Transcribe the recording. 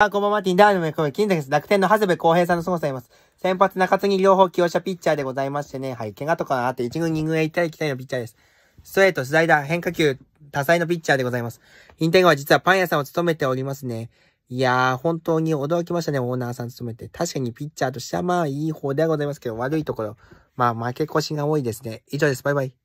あ、こんばんは、マティン、ダーのメコメ、金崎です。楽天の長谷部康平さんの凄さいます。先発中継ぎ両方起用したピッチャーでございましてね、はい、怪我とかあって1軍2軍へ行ったり来たりのピッチャーです。ストレート、スライダー、変化球、多彩のピッチャーでございます。引退後は実はパン屋さんを務めておりますね。いやー、本当に驚きましたね、オーナーさん務めて。確かにピッチャーとしてはまあいい方ではございますけど、悪いところ。まあ負け越しが多いですね。以上です。バイバイ。